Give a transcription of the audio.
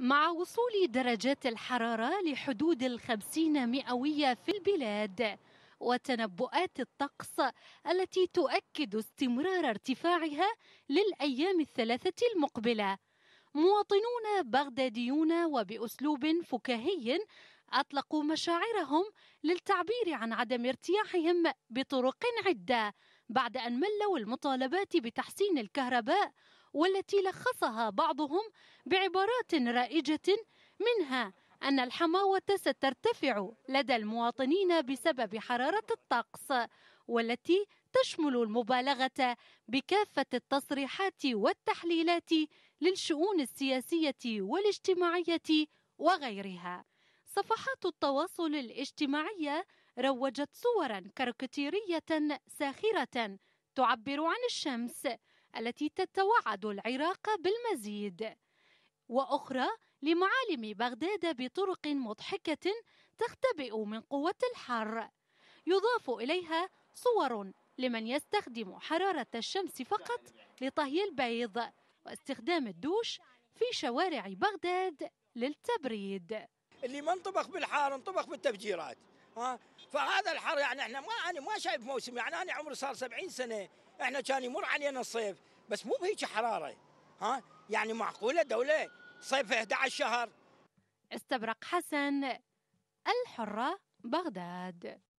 مع وصول درجات الحرارة لحدود الخمسين مئوية في البلاد وتنبؤات الطقس التي تؤكد استمرار ارتفاعها للأيام الثلاثة المقبلة مواطنون بغداديون وبأسلوب فكاهي أطلقوا مشاعرهم للتعبير عن عدم ارتياحهم بطرق عدة بعد أن ملوا المطالبات بتحسين الكهرباء والتي لخصها بعضهم بعبارات رائجة منها أن الحماوة سترتفع لدى المواطنين بسبب حرارة الطقس والتي تشمل المبالغة بكافة التصريحات والتحليلات للشؤون السياسية والاجتماعية وغيرها. صفحات التواصل الاجتماعية روجت صورا كاريكاتيرية ساخرة تعبر عن الشمس التي تتوعد العراق بالمزيد واخرى لمعالم بغداد بطرق مضحكه تختبئ من قوه الحر يضاف اليها صور لمن يستخدم حراره الشمس فقط لطهي البيض واستخدام الدوش في شوارع بغداد للتبريد اللي ما انطبخ بالحار انطبخ بالتفجيرات ها فهذا الحر يعني احنا ما انا ما شايف موسم يعني انا عمري صار 70 سنه احنا كان يمر علينا الصيف بس مو بهيك حراره ها يعني معقوله دوله صيف 11 شهر استبرق حسن الحره بغداد